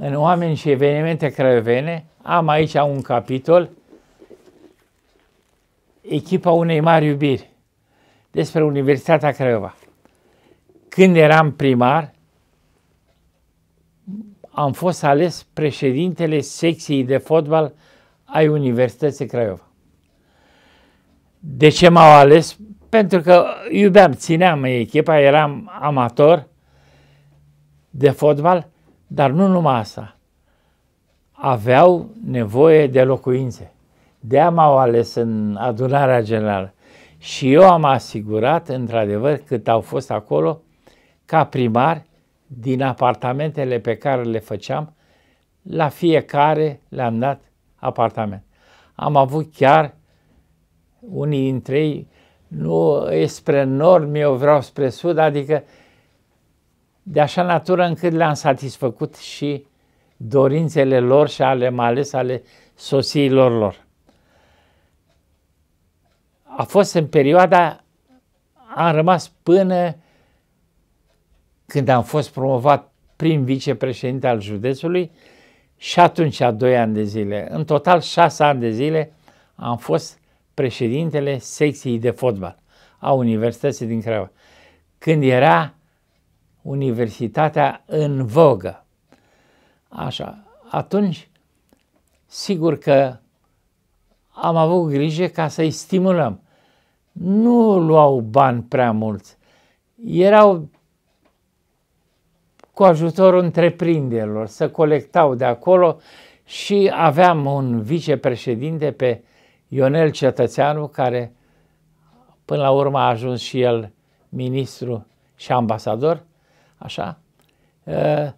în oameni și evenimente craiovene, am aici un capitol, echipa unei mari iubiri, despre Universitatea Craiova. Când eram primar, am fost ales președintele secției de fotbal ai Universității Craiova. De ce m-au ales? Pentru că iubeam, țineam echipa, eram amator de fotbal dar nu numai asta. Aveau nevoie de locuințe. De-aia m-au ales în adunarea generală. Și eu am asigurat, într-adevăr, cât au fost acolo, ca primar, din apartamentele pe care le făceam, la fiecare le-am dat apartament. Am avut chiar unii dintre ei, nu e spre nord, eu vreau spre sud, adică de așa natură încât le-am satisfăcut și dorințele lor și ale, mai ales ale soțiilor lor. A fost în perioada, am rămas până când am fost promovat prim vicepreședinte al județului și atunci a doi ani de zile. În total șase ani de zile am fost președintele secției de fotbal a Universității din Craiova. Când era universitatea în vogă. Așa, atunci, sigur că am avut grijă ca să-i stimulăm. Nu luau bani prea mulți, erau cu ajutorul întreprinderilor, să colectau de acolo și aveam un vicepreședinte pe Ionel Cetățeanu, care până la urmă a ajuns și el ministru și ambasador, așa, ă,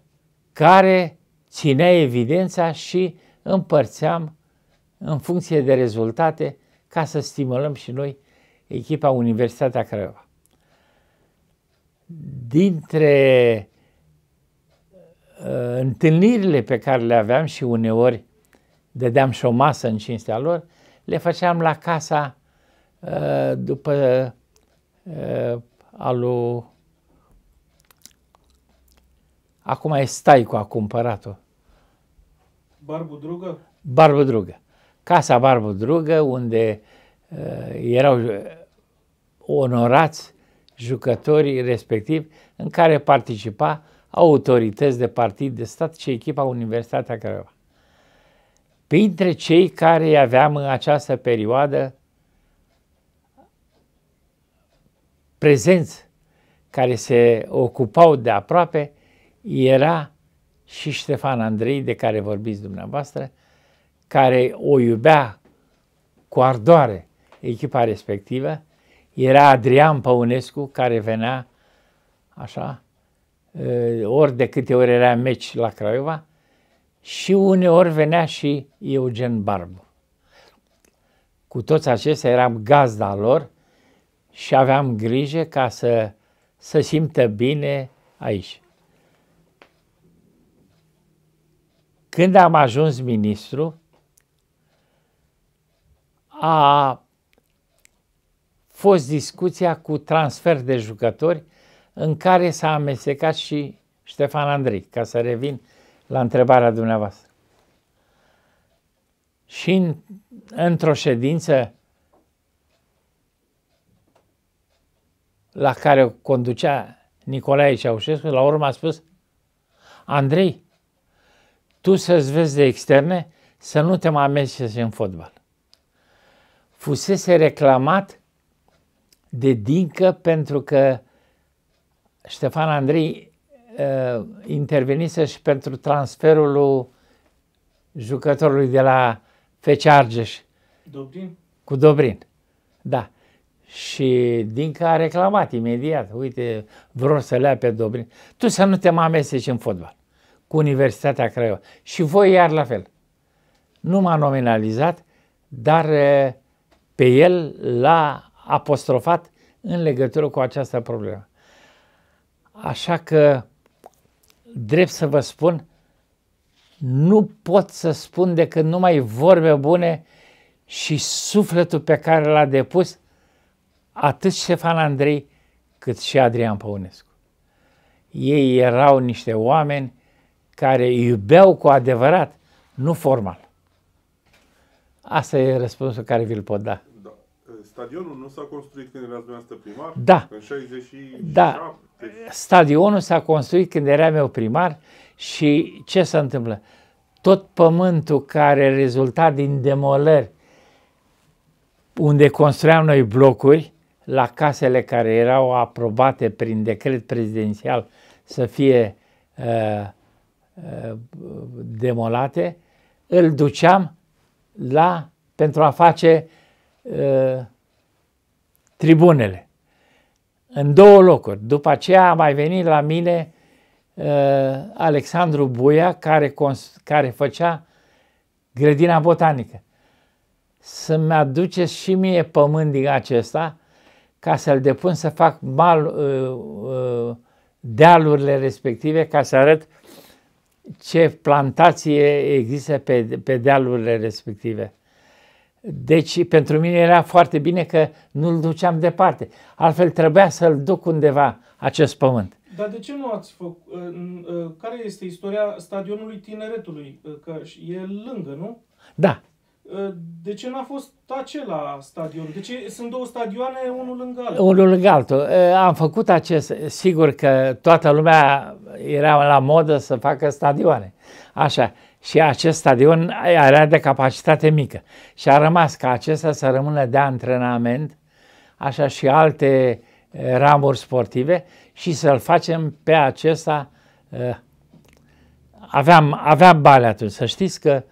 care ținea evidența și împărțeam în funcție de rezultate ca să stimulăm și noi echipa Universitatea Craiova. Dintre ă, întâlnirile pe care le aveam și uneori dădeam și o masă în cinstea lor, le făceam la casa ă, după alu Acum e Staicu a cumpărat-o. Barbu Drugă? Barbu Drugă. Casa Barbu Drugă, unde uh, erau uh, onorați jucătorii respectivi, în care participa autorități de partid de stat și echipa Universitatea Craiova. Printre cei care aveam în această perioadă prezenți care se ocupau de aproape, era și Ștefan Andrei, de care vorbiți dumneavoastră, care o iubea cu ardoare echipa respectivă, era Adrian Păunescu, care venea așa, ă, ori de câte ori era meci la Craiova, și uneori venea și Eugen Barbu. Cu toți acestea eram gazda lor și aveam grijă ca să, să simtă bine aici. Când am ajuns ministru, a fost discuția cu transfer de jucători în care s-a amestecat și Ștefan Andrei, ca să revin la întrebarea dumneavoastră. Și în, într-o ședință la care o conducea Nicolae Ceaușescu, la urmă a spus, Andrei, tu să-ți vezi de externe, să nu te mai amesteci în fotbal. Fusese reclamat de Dincă pentru că Ștefan Andrei uh, intervenise și pentru transferul jucătorului de la Fece Argeș. Dobrin? Cu Dobrin, da. Și Dinca a reclamat imediat, uite, vreau să lea pe Dobrin. Tu să nu te mai amesteci în fotbal cu Universitatea Craiova. Și voi iar la fel. Nu m-a nominalizat, dar pe el l-a apostrofat în legătură cu această problemă. Așa că, drept să vă spun, nu pot să spun decât numai vorbe bune și sufletul pe care l-a depus atât Ștefan Andrei cât și Adrian Păunescu. Ei erau niște oameni care iubeau cu adevărat, nu formal. Asta e răspunsul care vi-l pot da. da. Stadionul nu s-a construit când erați dumneavoastră primar? Da. În 67? Da. Stadionul s-a construit când eram eu primar și ce se întâmplă? Tot pământul care rezulta din demolări, unde construiam noi blocuri, la casele care erau aprobate prin decret prezidențial să fie uh, Uh, demolate, îl duceam la, pentru a face uh, tribunele. În două locuri. După aceea a mai venit la mine uh, Alexandru Buia, care, care făcea grădina botanică. Să-mi aduceți și mie pământ din acesta ca să-l depun să fac mal, dealurile respective ca să arăt ce plantație există pe, pe dealurile respective. Deci, pentru mine era foarte bine că nu-l duceam departe. Altfel, trebuia să-l duc undeva, acest pământ. Dar de ce nu ați făcut? Ă, ă, care este istoria stadionului tineretului? Că e lângă, nu? Da, Ă, de ce n-a fost acela stadion? De ce sunt două stadioane, unul lângă altul? Unul lângă altul. Ă, am făcut acest, sigur că toată lumea era la modă să facă stadioane. Așa. Și acest stadion era de capacitate mică. Și a rămas ca acesta să rămână de antrenament, așa și alte ă, ramuri sportive și să-l facem pe acesta. Aveam, aveam bale atunci. Să știți că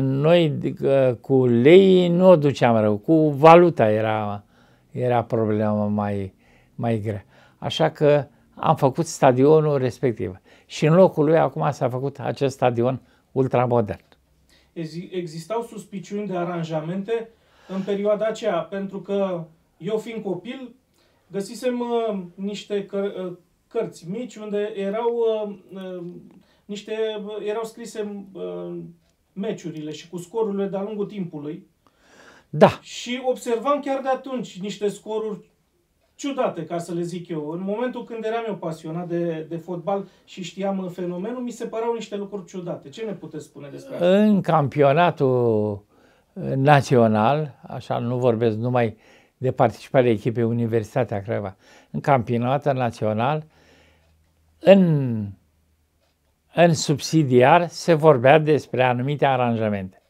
noi adică, cu lei nu o duceam rău, cu valuta era, era problema mai, mai grea. Așa că am făcut stadionul respectiv. Și în locul lui acum s-a făcut acest stadion ultramodern. Existau suspiciuni de aranjamente în perioada aceea, pentru că eu fiind copil, găsisem uh, niște căr- uh, cărți mici unde erau uh, uh niște erau scrise uh, meciurile și cu scorurile de-a lungul timpului. Da. Și observam chiar de atunci niște scoruri ciudate, ca să le zic eu. În momentul când eram eu pasionat de, de fotbal și știam fenomenul, mi se păreau niște lucruri ciudate. Ce ne puteți spune despre asta? În campionatul național, așa nu vorbesc numai de participarea echipei Universitatea Craiova, în campionatul național, în în subsidiar se vorbea despre anumite aranjamente.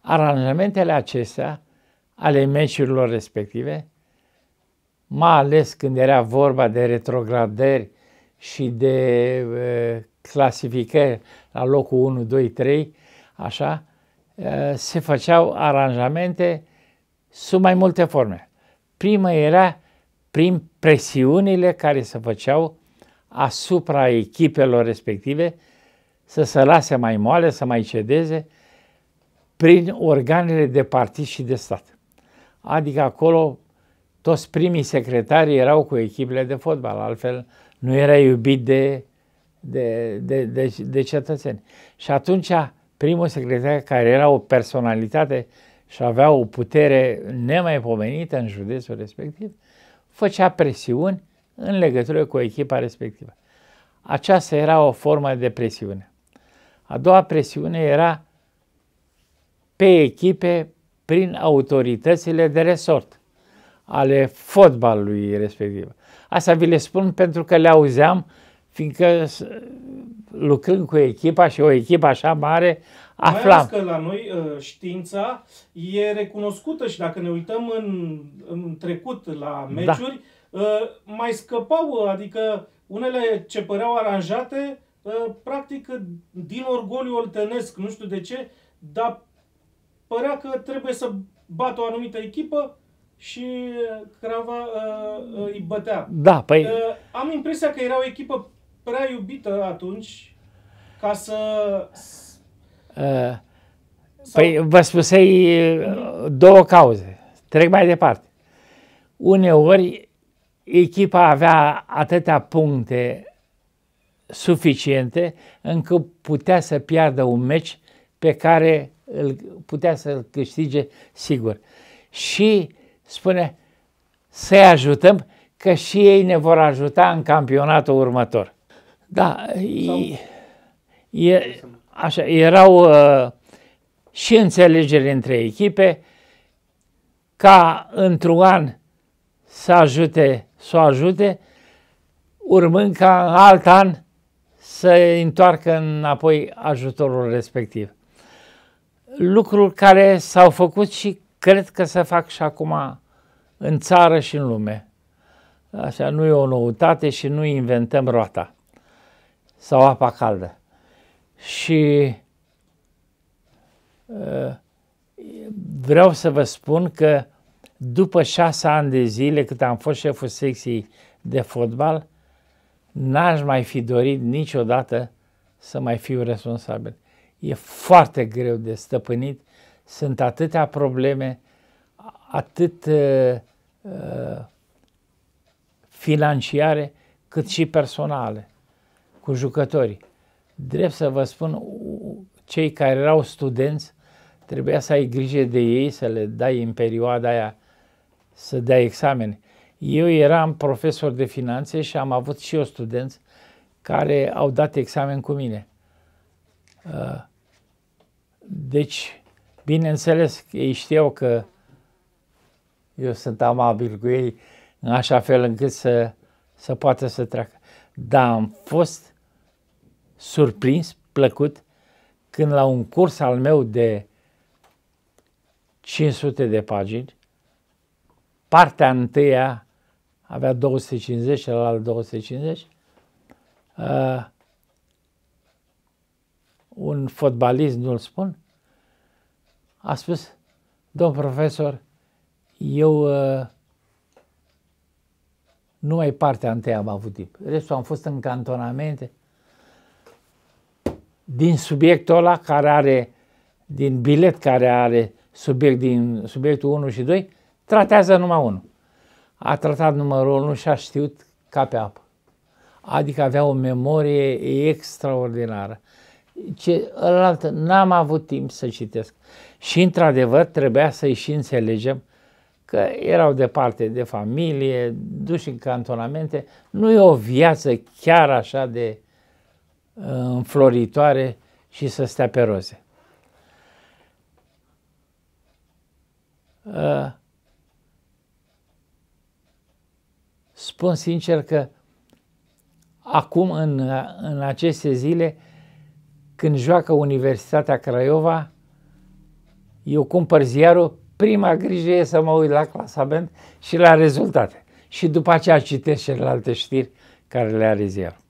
Aranjamentele acestea, ale meciurilor respective, mai ales când era vorba de retrogradări și de uh, clasificări la locul 1, 2, 3, așa, uh, se făceau aranjamente sub mai multe forme. Prima era prin presiunile care se făceau asupra echipelor respective, să se lase mai moale, să mai cedeze prin organele de partid și de stat. Adică acolo toți primii secretari erau cu echipele de fotbal, altfel nu era iubit de, de, de, de, de cetățeni. Și atunci primul secretar care era o personalitate și avea o putere nemaipomenită în județul respectiv, făcea presiuni în legătură cu echipa respectivă. Aceasta era o formă de presiune. A doua presiune era pe echipe prin autoritățile de resort ale fotbalului respectiv. Asta vi le spun pentru că le auzeam, fiindcă lucrând cu echipa și o echipă așa mare, aflam. Mai că la noi uh, știința e recunoscută și dacă ne uităm în, în trecut la da. meciuri, da. mai scăpau, uh, adică unele ce păreau aranjate Uh, practic din orgoliu oltenesc, nu știu de ce, dar părea că trebuie să bată o anumită echipă și uh, Crava uh, uh, îi bătea. Da, păi... Uh, am impresia că era o echipă prea iubită atunci ca să... Uh, sau... Păi vă spusei uh două cauze. Trec mai departe. Uneori echipa avea atâtea puncte suficiente încât putea să piardă un meci pe care îl putea să-l câștige sigur. Și spune să-i ajutăm că și ei ne vor ajuta în campionatul următor. Da, e, așa, erau uh, și înțelegeri între echipe ca într-un an să ajute, să o ajute, urmând ca în alt an să întoarcă înapoi ajutorul respectiv. Lucruri care s-au făcut și cred că se fac și acum în țară și în lume. Așa, nu e o noutate și nu inventăm roata sau apa caldă. Și ă, vreau să vă spun că după șase ani de zile cât am fost șeful secției de fotbal, n-aș mai fi dorit niciodată să mai fiu responsabil. E foarte greu de stăpânit, sunt atâtea probleme, atât uh, uh financiare, cât și personale, cu jucătorii. Drept să vă spun, cei care erau studenți, trebuia să ai grijă de ei, să le dai în perioada aia să dea examene. Eu eram profesor de finanțe și am avut și eu studenți care au dat examen cu mine. Uh, deci, bineînțeles, ei știau că eu sunt amabil cu ei în așa fel încât să, să poată să treacă. Dar am fost surprins, plăcut, când la un curs al meu de 500 de pagini, partea întâia avea 250, celălalt 250, uh, un fotbalist, nu-l spun, a spus, domn profesor, eu uh, numai partea întâia am avut timp. Restul am fost în cantonamente. Din subiectul ăla care are, din bilet care are subiect din subiectul 1 și 2, tratează numai unul. A tratat numărul unu, și a știut ca pe apă. Adică avea o memorie extraordinară. Ce, ălaltă, n-am avut timp să citesc. Și într-adevăr trebuia să-i și înțelegem că erau departe de familie, duși în cantonamente. Nu e o viață chiar așa de uh, înfloritoare și să stea pe roze. Uh, spun sincer că acum, în, în aceste zile, când joacă Universitatea Craiova, eu cumpăr ziarul, prima grijă e să mă uit la clasament și la rezultate. Și după aceea citesc celelalte știri care le are ziarul.